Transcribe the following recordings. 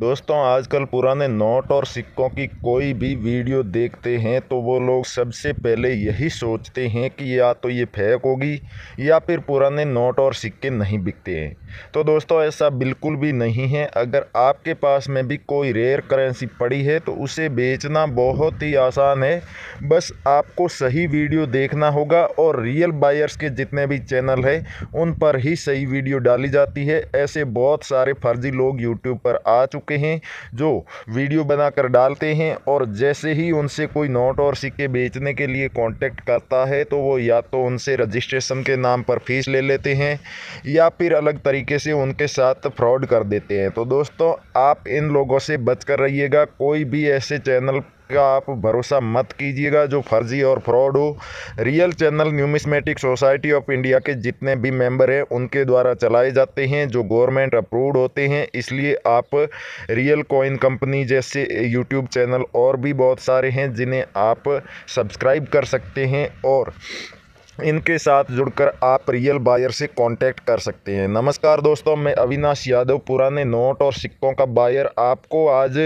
दोस्तों आजकल पुराने नोट और सिक्कों की कोई भी वीडियो देखते हैं तो वो लोग सबसे पहले यही सोचते हैं कि या तो ये फेक होगी या फिर पुराने नोट और सिक्के नहीं बिकते हैं तो दोस्तों ऐसा बिल्कुल भी नहीं है अगर आपके पास में भी कोई रेयर करेंसी पड़ी है तो उसे बेचना बहुत ही आसान है बस आपको सही वीडियो देखना होगा और रियल बायर्स के जितने भी चैनल हैं उन पर ही सही वीडियो डाली जाती है ऐसे बहुत सारे फर्जी लोग यूट्यूब पर आ चुके चुके हैं जो वीडियो बनाकर डालते हैं और जैसे ही उनसे कोई नोट और सिक्के बेचने के लिए कांटेक्ट करता है तो वो या तो उनसे रजिस्ट्रेशन के नाम पर फीस ले लेते हैं या फिर अलग तरीके से उनके साथ फ्रॉड कर देते हैं तो दोस्तों आप इन लोगों से बच कर रहिएगा कोई भी ऐसे चैनल का आप भरोसा मत कीजिएगा जो फर्जी और फ्रॉड हो real channel numismatic society of India के जितने भी मेंबर हैं उनके द्वारा चलाए जाते हैं जो गवर्नमेंट अप्रूव्ड होते हैं इसलिए आप रियल कॉइन कंपनी जैसे यूट्यूब चैनल और भी बहुत सारे हैं जिन्हें आप सब्सक्राइब कर सकते हैं और इनके साथ जुड़कर आप रियल बायर से कांटेक्ट कर सकते हैं नमस्कार दोस्तों मैं अविनाश यादव पुराने नोट और सिक्कों का बायर आपको आज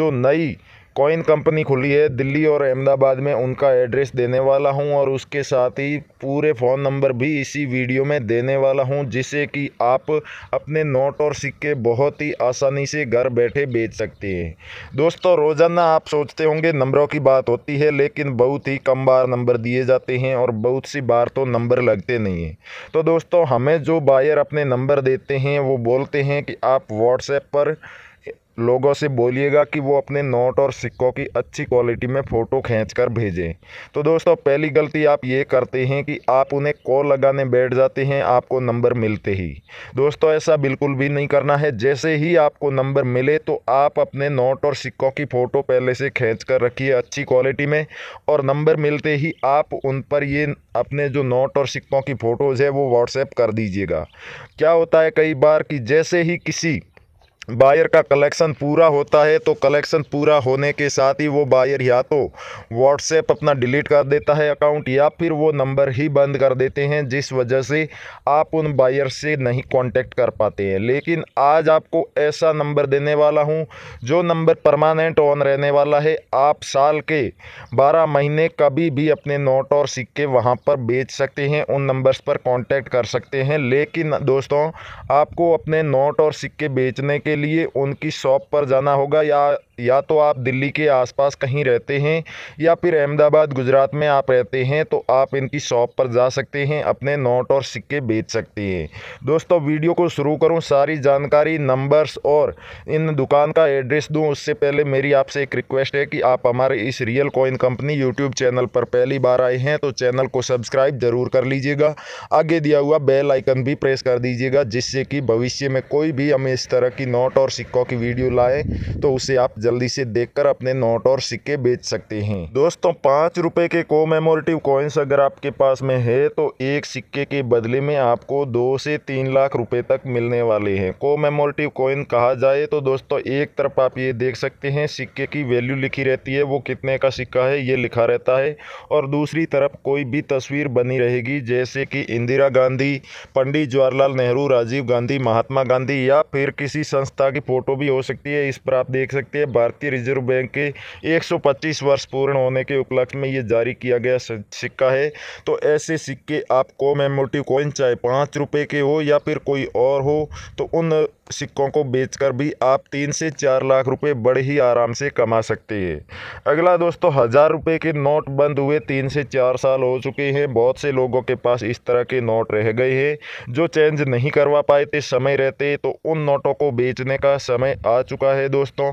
जो नई कॉइन कंपनी खुली है दिल्ली और अहमदाबाद में उनका एड्रेस देने वाला हूं और उसके साथ ही पूरे फ़ोन नंबर भी इसी वीडियो में देने वाला हूं जिससे कि आप अपने नोट और सिक्के बहुत ही आसानी से घर बैठे बेच सकते हैं दोस्तों रोज़ाना आप सोचते होंगे नंबरों की बात होती है लेकिन बहुत ही कम बार नंबर दिए जाते हैं और बहुत सी बार तो नंबर लगते नहीं हैं तो दोस्तों हमें जो बायर अपने नंबर देते हैं वो बोलते हैं कि आप व्हाट्सएप पर लोगों से बोलिएगा कि वो अपने नोट और सिक्कों की अच्छी क्वालिटी में फ़ोटो खींचकर भेजें तो दोस्तों पहली गलती आप ये करते हैं कि आप उन्हें कॉल लगाने बैठ जाते हैं आपको नंबर मिलते ही दोस्तों ऐसा बिल्कुल भी नहीं करना है जैसे ही आपको नंबर मिले तो आप अपने नोट और सिक्कों की फ़ोटो पहले से खींच कर रखिए अच्छी क्वालिटी में और नंबर मिलते ही आप उन पर ये अपने जो नोट और सिक्कों की फ़ोटोज़ है वो व्हाट्सएप कर दीजिएगा क्या होता है कई बार कि जैसे ही किसी बायर का कलेक्शन पूरा होता है तो कलेक्शन पूरा होने के साथ ही वो बायर या तो व्हाट्सएप अपना डिलीट कर देता है अकाउंट या फिर वो नंबर ही बंद कर देते हैं जिस वजह से आप उन बायर से नहीं कांटेक्ट कर पाते हैं लेकिन आज आपको ऐसा नंबर देने वाला हूं जो नंबर परमानेंट ऑन रहने वाला है आप साल के बारह महीने कभी भी अपने नोट और सिक्के वहाँ पर बेच सकते हैं उन नंबर्स पर कॉन्टैक्ट कर सकते हैं लेकिन दोस्तों आपको अपने नोट और सिक्के बेचने के लिए उनकी शॉप पर जाना होगा या या तो आप दिल्ली के आसपास कहीं रहते हैं या फिर अहमदाबाद गुजरात में आप रहते हैं तो आप इनकी शॉप पर जा सकते हैं अपने नोट और सिक्के बेच सकते हैं दोस्तों वीडियो को शुरू करूं सारी जानकारी नंबर्स और इन दुकान का एड्रेस दूं उससे पहले मेरी आपसे एक रिक्वेस्ट है कि आप हमारे इस real coin company YouTube channel पर पहली बार आए हैं तो चैनल को सब्सक्राइब ज़रूर कर लीजिएगा आगे दिया हुआ बेल आइकन भी प्रेस कर दीजिएगा जिससे कि भविष्य में कोई भी हम इस तरह की नोट और सिक्कों की वीडियो लाएँ तो उसे आप जल्दी से देखकर अपने नोट और सिक्के बेच सकते हैं दोस्तों पाँच रुपए के कोमेमोरेटिव कॉइन्स अगर आपके पास में है तो एक सिक्के के बदले में आपको दो से तीन लाख रुपए तक मिलने वाले हैं कोमेमोरेटिव कॉइन कहा जाए तो दोस्तों एक तरफ आप ये देख सकते हैं सिक्के की वैल्यू लिखी रहती है वो कितने का सिक्का है ये लिखा रहता है और दूसरी तरफ कोई भी तस्वीर बनी रहेगी जैसे कि इंदिरा गांधी पंडित जवाहरलाल नेहरू राजीव गांधी महात्मा गांधी या फिर किसी संस्था की फ़ोटो भी हो सकती है इस पर आप देख सकते हैं भारतीय रिजर्व बैंक के 125 वर्ष पूर्ण होने के उपलक्ष्य में ये जारी किया गया सिक्का है तो ऐसे सिक्के आप कॉमेमोटिव कॉइन चाहे पाँच रुपये के हो या फिर कोई और हो तो उन सिक्कों को बेचकर भी आप तीन से चार लाख रुपए बड़े ही आराम से कमा सकते हैं अगला दोस्तों हज़ार रुपए के नोट बंद हुए तीन से चार साल हो चुके हैं बहुत से लोगों के पास इस तरह के नोट रह गए हैं जो चेंज नहीं करवा पाए थे समय रहते तो उन नोटों को बेचने का समय आ चुका है दोस्तों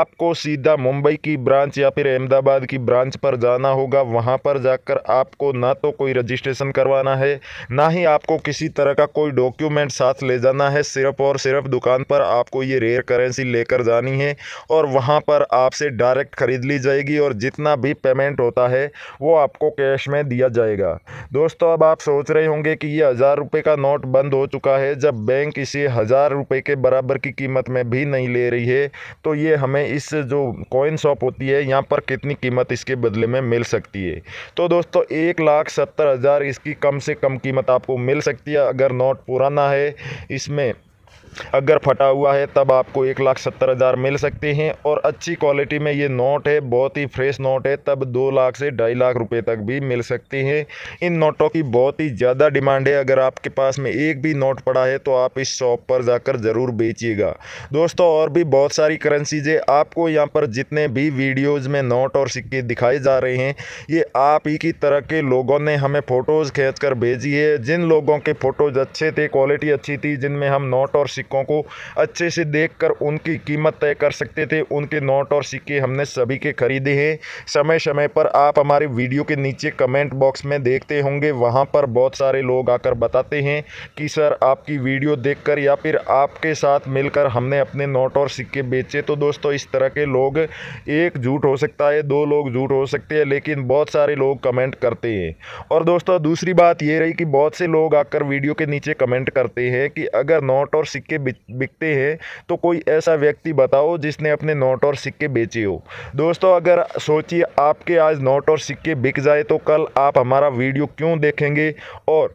आपको सीधा मुंबई की ब्रांच या फिर अहमदाबाद की ब्रांच पर जाना होगा वहाँ पर जाकर आपको ना तो कोई रजिस्ट्रेशन करवाना है ना ही आपको किसी तरह का कोई डॉक्यूमेंट साथ ले जाना है सिर्फ और सिर्फ दुकान पर आपको ये रेयर करेंसी लेकर जानी है और वहाँ पर आपसे डायरेक्ट ख़रीद ली जाएगी और जितना भी पेमेंट होता है वो आपको कैश में दिया जाएगा दोस्तों अब आप सोच रहे होंगे कि ये हज़ार रुपये का नोट बंद हो चुका है जब बैंक इसे हज़ार रुपये के बराबर की कीमत में भी नहीं ले रही है तो ये हमें हमें इस जो कॉइन शॉप होती है यहाँ पर कितनी कीमत इसके बदले में मिल सकती है तो दोस्तों एक लाख सत्तर हज़ार इसकी कम से कम कीमत आपको मिल सकती है अगर नोट पुराना है इसमें अगर फटा हुआ है तब आपको एक लाख सत्तर हज़ार मिल सकते हैं और अच्छी क्वालिटी में ये नोट है बहुत ही फ्रेश नोट है तब दो लाख से ढाई लाख रुपए तक भी मिल सकते हैं इन नोटों की बहुत ही ज़्यादा डिमांड है अगर आपके पास में एक भी नोट पड़ा है तो आप इस शॉप पर जाकर ज़रूर बेचिएगा दोस्तों और भी बहुत सारी करेंसीज है आपको यहाँ पर जितने भी वीडियोज़ में नोट और सिक्के दिखाए जा रहे हैं ये आप ही की तरह के लोगों ने हमें फ़ोटोज़ खींच भेजी है जिन लोगों के फ़ोटोज़ अच्छे थे क्वालिटी अच्छी थी जिनमें हम नोट और सिक्कों को अच्छे से कर उनकी कीमत तय कर सकते थे उनके नोट और सिक्के हमने सभी के खरीदे हैं समय समय पर आप हमारे वीडियो के नीचे कमेंट बॉक्स में देखते होंगे वहाँ पर बहुत सारे लोग आकर बताते हैं कि सर आपकी वीडियो देखकर या फिर आपके साथ मिलकर हमने अपने नोट और सिक्के बेचे तो दोस्तों इस तरह के लोग एक झूठ हो सकता है दो लोग झूठ हो सकते हैं लेकिन बहुत सारे लोग कमेंट करते हैं और दोस्तों दूसरी बात ये रही कि बहुत से लोग आकर वीडियो के नीचे कमेंट करते हैं कि अगर नोट और सिक्के सिक्के बिकते हैं तो कोई ऐसा व्यक्ति बताओ जिसने अपने नोट और सिक्के बेचे हो दोस्तों अगर सोचिए आपके आज नोट और सिक्के बिक जाए तो कल आप हमारा वीडियो क्यों देखेंगे और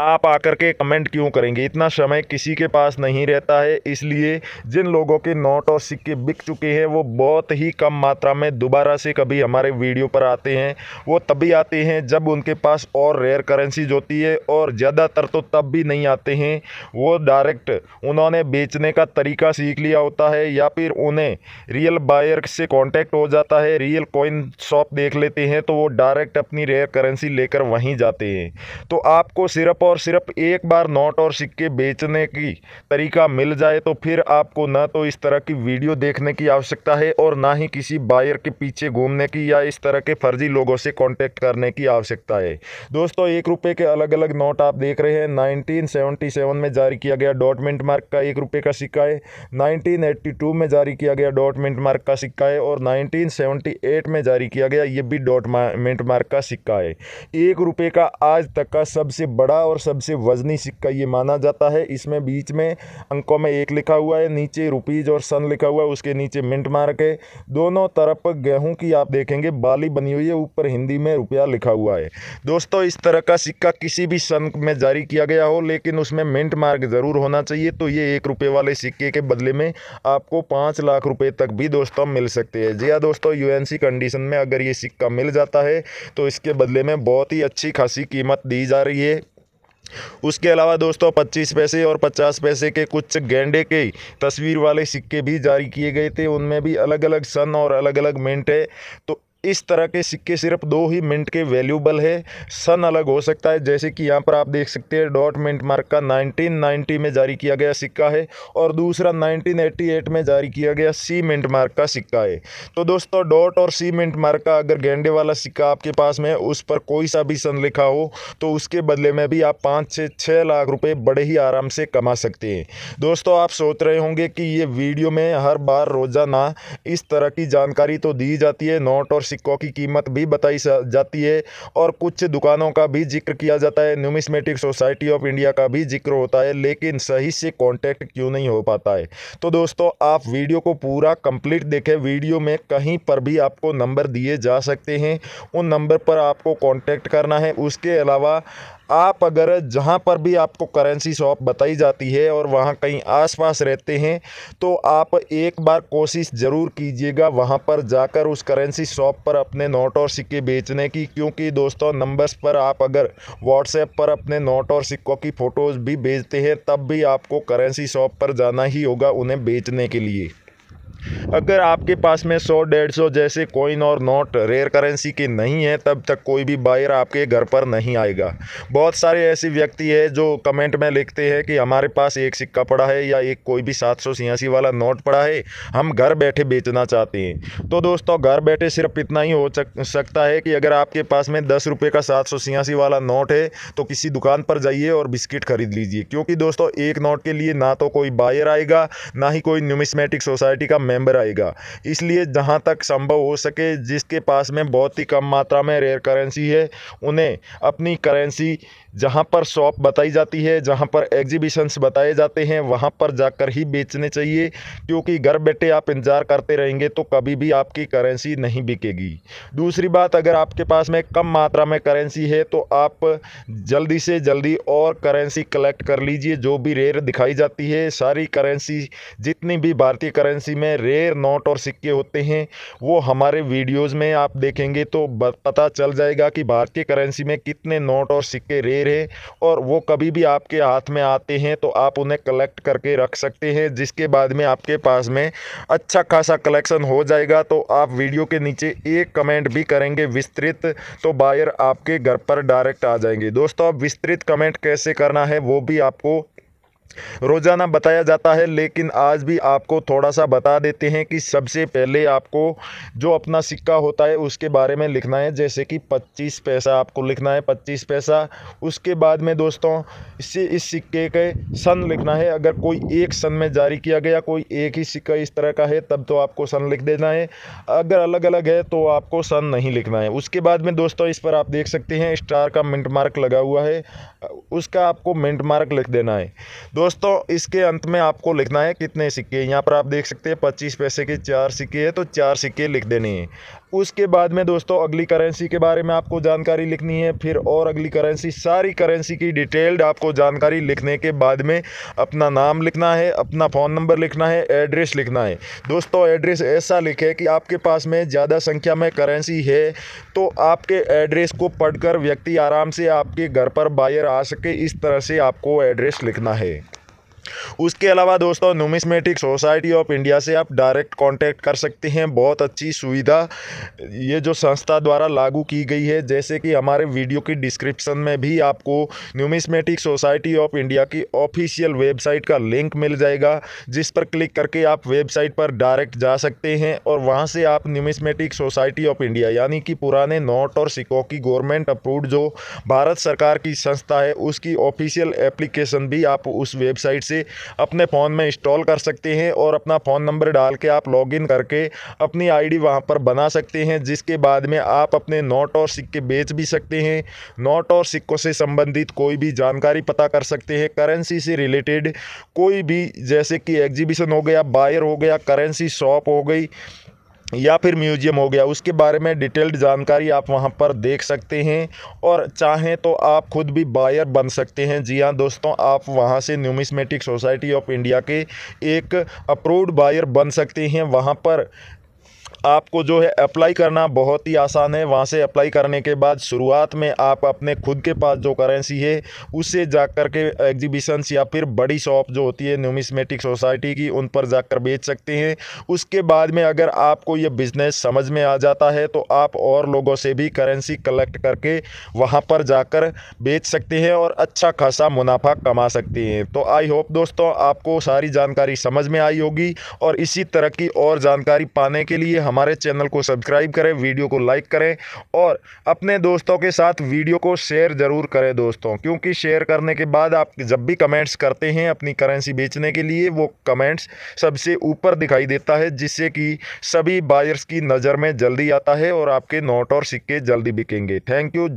आप आकर के कमेंट क्यों करेंगे इतना समय किसी के पास नहीं रहता है इसलिए जिन लोगों के नोट और सिक्के बिक चुके हैं वो बहुत ही कम मात्रा में दोबारा से कभी हमारे वीडियो पर आते हैं वो तभी आते हैं जब उनके पास और रेयर करेंसीज होती है और ज़्यादातर तो तब भी नहीं आते हैं वो डायरेक्ट उन्होंने बेचने का तरीका सीख लिया होता है या फिर उन्हें रियल बायर से कॉन्टैक्ट हो जाता है रियल कॉइन शॉप देख लेते हैं तो वो डायरेक्ट अपनी रेयर करेंसी लेकर वहीं जाते हैं तो आपको सिर्फ और सिर्फ एक बार नोट और सिक्के बेचने की तरीका मिल जाए तो फिर आपको ना तो इस तरह की वीडियो देखने की आवश्यकता है और ना ही किसी बायर के पीछे घूमने की या इस तरह के फर्जी लोगों से कॉन्टेक्ट करने की आवश्यकता है दोस्तों एक रुपये के अलग अलग नोट आप देख रहे हैं नाइनटीन में जारी किया गया डॉट मिंट मार्क का एक रुपये का सिक्का है नाइनटीन में जारी किया गया डॉट मिंट मार्क का सिक्का है और नाइनटीन में जारी किया गया ये भी डॉट मिंट मार्क का सिक्का है एक रुपये का आज तक का सबसे बड़ा और और सबसे वजनी सिक्का ये माना जाता है इसमें बीच में अंकों में एक लिखा हुआ है नीचे रुपीज़ और सन लिखा हुआ है उसके नीचे मिंट मार्क है दोनों तरफ गेहूं की आप देखेंगे बाली बनी हुई है ऊपर हिंदी में रुपया लिखा हुआ है दोस्तों इस तरह का सिक्का किसी भी सन में जारी किया गया हो लेकिन उसमें मिंट मार्क ज़रूर होना चाहिए तो ये एक रुपये वाले सिक्के के बदले में आपको पाँच लाख रुपये तक भी दोस्तों मिल सकते हैं जी हाँ दोस्तों यूएनसी कंडीशन में अगर ये सिक्का मिल जाता है तो इसके बदले में बहुत ही अच्छी खासी कीमत दी जा रही है उसके अलावा दोस्तों 25 पैसे और 50 पैसे के कुछ गेंडे के तस्वीर वाले सिक्के भी जारी किए गए थे उनमें भी अलग अलग सन और अलग अलग मिनट है तो इस तरह के सिक्के सिर्फ दो ही मिनट के वैल्यूबल है सन अलग हो सकता है जैसे कि यहाँ पर आप देख सकते हैं डॉट मिनट मार्क का 1990 में जारी किया गया सिक्का है और दूसरा 1988 में जारी किया गया सी मिनट मार्क का सिक्का है तो दोस्तों डॉट और सी मिनट मार्क का अगर गेंडे वाला सिक्का आपके पास में उस पर कोई सा भी सन लिखा हो तो उसके बदले में भी आप पाँच से छः लाख रुपये बड़े ही आराम से कमा सकते हैं दोस्तों आप सोच रहे होंगे कि ये वीडियो में हर बार रोज़ाना इस तरह की जानकारी तो दी जाती है नोट और सिक्कों की कीमत भी बताई जाती है और कुछ दुकानों का भी जिक्र किया जाता है न्यूमिस्मेटिक सोसाइटी ऑफ इंडिया का भी जिक्र होता है लेकिन सही से कॉन्टैक्ट क्यों नहीं हो पाता है तो दोस्तों आप वीडियो को पूरा कंप्लीट देखें वीडियो में कहीं पर भी आपको नंबर दिए जा सकते हैं उन नंबर पर आपको कॉन्टैक्ट करना है उसके अलावा आप अगर जहाँ पर भी आपको करेंसी शॉप बताई जाती है और वहाँ कहीं आसपास रहते हैं तो आप एक बार कोशिश ज़रूर कीजिएगा वहाँ पर जाकर उस करेंसी शॉप पर अपने नोट और सिक्के बेचने की क्योंकि दोस्तों नंबर्स पर आप अगर व्हाट्सएप पर अपने नोट और सिक्कों की फ़ोटोज़ भी बेचते हैं तब भी आपको करेंसी शॉप पर जाना ही होगा उन्हें बेचने के लिए अगर आपके पास में सौ डेढ़ सौ जैसे कॉइन और नोट रेयर करेंसी के नहीं हैं तब तक कोई भी बायर आपके घर पर नहीं आएगा बहुत सारे ऐसे व्यक्ति है जो कमेंट में लिखते हैं कि हमारे पास एक सिक्का पड़ा है या एक कोई भी सात सौ वाला नोट पड़ा है हम घर बैठे बेचना चाहते हैं तो दोस्तों घर बैठे सिर्फ इतना ही हो सकता है कि अगर आपके पास में दस रुपये का सात सौ वाला नोट है तो किसी दुकान पर जाइए और बिस्किट खरीद लीजिए क्योंकि दोस्तों एक नोट के लिए ना तो कोई बायर आएगा ना ही कोई न्यूमिस्मेटिक सोसाइटी का मेंबर आएगा इसलिए जहां तक संभव हो सके जिसके पास में बहुत ही कम मात्रा में रेयर करेंसी है उन्हें अपनी करेंसी जहाँ पर शॉप बताई जाती है जहाँ पर एग्जीबिशंस बताए जाते हैं वहाँ पर जाकर ही बेचने चाहिए क्योंकि घर बैठे आप इंतज़ार करते रहेंगे तो कभी भी आपकी करेंसी नहीं बिकेगी दूसरी बात अगर आपके पास में कम मात्रा में करेंसी है तो आप जल्दी से जल्दी और करेंसी कलेक्ट कर लीजिए जो भी रेयर दिखाई जाती है सारी करेंसी जितनी भी भारतीय करेंसी में रेयर नोट और सिक्के होते हैं वो हमारे वीडियोज़ में आप देखेंगे तो पता चल जाएगा कि भारतीय करेंसी में कितने नोट और सिक्के रेयर रहे और वो कभी भी आपके हाथ में आते हैं तो आप उन्हें कलेक्ट करके रख सकते हैं जिसके बाद में आपके पास में अच्छा खासा कलेक्शन हो जाएगा तो आप वीडियो के नीचे एक कमेंट भी करेंगे विस्तृत तो बायर आपके घर पर डायरेक्ट आ जाएंगे दोस्तों अब विस्तृत कमेंट कैसे करना है वो भी आपको रोज़ाना बताया जाता है लेकिन आज भी आपको थोड़ा सा बता देते हैं कि सबसे पहले आपको जो अपना सिक्का होता है उसके बारे में लिखना है जैसे कि 25 पैसा आपको लिखना है 25 पैसा उसके बाद में दोस्तों इससे इस सिक्के के सन लिखना है अगर कोई एक सन में जारी किया गया कोई एक ही सिक्का इस तरह का है तब तो आपको सन लिख देना है अगर अलग अलग है तो आपको सन नहीं लिखना है उसके बाद में दोस्तों इस पर आप देख सकते हैं स्टार का मिनट मार्क लगा हुआ है उसका आपको मिनट मार्क लिख देना है दोस्तों दोस्तों इसके अंत में आपको लिखना है कितने सिक्के यहाँ पर आप देख सकते हैं पच्चीस पैसे के चार सिक्के हैं तो चार सिक्के लिख देने हैं उसके बाद में दोस्तों अगली करेंसी के बारे में आपको जानकारी लिखनी है फिर और अगली करेंसी सारी करेंसी की डिटेल्ड आपको जानकारी लिखने के बाद में अपना नाम लिखना है अपना फ़ोन नंबर लिखना है एड्रेस लिखना है दोस्तों एड्रेस ऐसा लिखे कि आपके पास में ज़्यादा संख्या में करेंसी है तो आपके एड्रेस को पढ़कर व्यक्ति आराम से आपके घर पर बायर आ सके इस तरह से आपको एड्रेस लिखना है उसके अलावा दोस्तों नुमिसमेटिक सोसाइटी ऑफ इंडिया से आप डायरेक्ट कांटेक्ट कर सकते हैं बहुत अच्छी सुविधा ये जो संस्था द्वारा लागू की गई है जैसे कि हमारे वीडियो की डिस्क्रिप्शन में भी आपको नुमिसमेटिक सोसाइटी ऑफ इंडिया की ऑफिशियल वेबसाइट का लिंक मिल जाएगा जिस पर क्लिक करके आप वेबसाइट पर डायरेक्ट जा सकते हैं और वहाँ से आप न्यूमिसमेटिक सोसाइटी ऑफ इंडिया यानी कि पुराने नोट और सिक्कों की गवर्नमेंट अप्रूव्ड जो भारत सरकार की संस्था है उसकी ऑफिशियल एप्लीकेशन भी आप उस वेबसाइट से से अपने फ़ोन में इंस्टॉल कर सकते हैं और अपना फ़ोन नंबर डाल के आप लॉगिन करके अपनी आईडी वहाँ पर बना सकते हैं जिसके बाद में आप अपने नोट और सिक्के बेच भी सकते हैं नोट और सिक्कों से संबंधित कोई भी जानकारी पता कर सकते हैं करेंसी से रिलेटेड कोई भी जैसे कि एग्जीबिशन हो गया बायर हो गया करेंसी शॉप हो गई या फिर म्यूजियम हो गया उसके बारे में डिटेल्ड जानकारी आप वहां पर देख सकते हैं और चाहें तो आप खुद भी बायर बन सकते हैं जी हाँ दोस्तों आप वहां से न्यूमिसमेटिक सोसाइटी ऑफ इंडिया के एक अप्रूव्ड बायर बन सकते हैं वहां पर आपको जो है अप्लाई करना बहुत ही आसान है वहाँ से अप्लाई करने के बाद शुरुआत में आप अपने खुद के पास जो करेंसी है उससे जा कर के एग्जीबिशंस या फिर बड़ी शॉप जो होती है न्यूमिसमेटिक सोसाइटी की उन पर जाकर बेच सकते हैं उसके बाद में अगर आपको ये बिज़नेस समझ में आ जाता है तो आप और लोगों से भी करेंसी कलेक्ट करके वहाँ पर जाकर बेच सकते हैं और अच्छा खासा मुनाफा कमा सकते हैं तो आई होप दोस्तों आपको सारी जानकारी समझ में आई होगी और इसी तरह की और जानकारी पाने के लिए हमारे चैनल को सब्सक्राइब करें वीडियो को लाइक करें और अपने दोस्तों के साथ वीडियो को शेयर ज़रूर करें दोस्तों क्योंकि शेयर करने के बाद आप जब भी कमेंट्स करते हैं अपनी करेंसी बेचने के लिए वो कमेंट्स सबसे ऊपर दिखाई देता है जिससे कि सभी बायर्स की नज़र में जल्दी आता है और आपके नोट और सिक्के जल्दी बिकेंगे थैंक यू